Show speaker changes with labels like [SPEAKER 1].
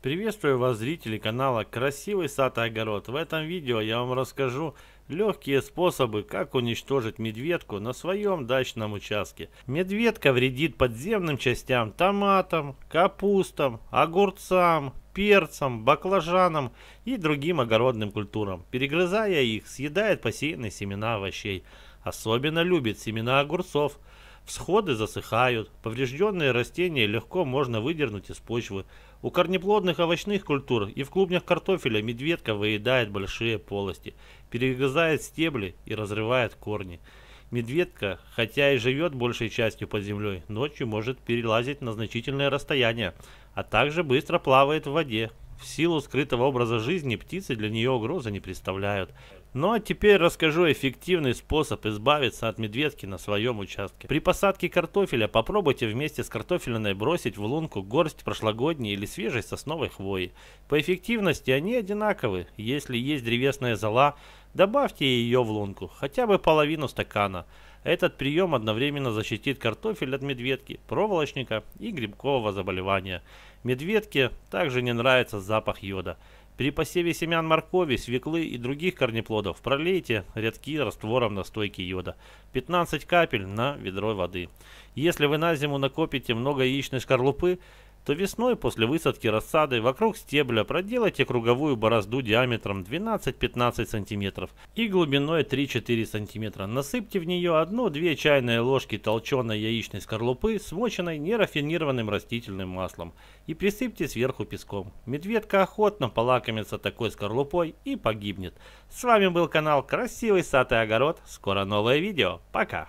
[SPEAKER 1] Приветствую вас, зрители канала Красивый сад и огород. В этом видео я вам расскажу легкие способы, как уничтожить медведку на своем дачном участке. Медведка вредит подземным частям томатам, капустам, огурцам, перцам, баклажанам и другим огородным культурам. Перегрызая их, съедает посеянные семена овощей. Особенно любит семена огурцов – Всходы засыхают, поврежденные растения легко можно выдернуть из почвы. У корнеплодных овощных культур и в клубнях картофеля медведка выедает большие полости, перегрызает стебли и разрывает корни. Медведка, хотя и живет большей частью под землей, ночью может перелазить на значительное расстояние, а также быстро плавает в воде, в силу скрытого образа жизни птицы для нее угрозы не представляют. Ну а теперь расскажу эффективный способ избавиться от медведки на своем участке. При посадке картофеля попробуйте вместе с картофельной бросить в лунку горсть прошлогодней или свежей сосновой хвои. По эффективности они одинаковы. Если есть древесная зола, Добавьте ее в лунку, хотя бы половину стакана. Этот прием одновременно защитит картофель от медведки, проволочника и грибкового заболевания. Медведке также не нравится запах йода. При посеве семян моркови, свеклы и других корнеплодов пролейте рядки раствором настойки йода. 15 капель на ведро воды. Если вы на зиму накопите много яичной скорлупы, то весной после высадки рассады вокруг стебля проделайте круговую борозду диаметром 12-15 см и глубиной 3-4 см. Насыпьте в нее 1-2 чайные ложки толченой яичной скорлупы, смоченной нерафинированным растительным маслом и присыпьте сверху песком. Медведка охотно полакомится такой скорлупой и погибнет. С вами был канал Красивый Сад и Огород. Скоро новое видео. Пока!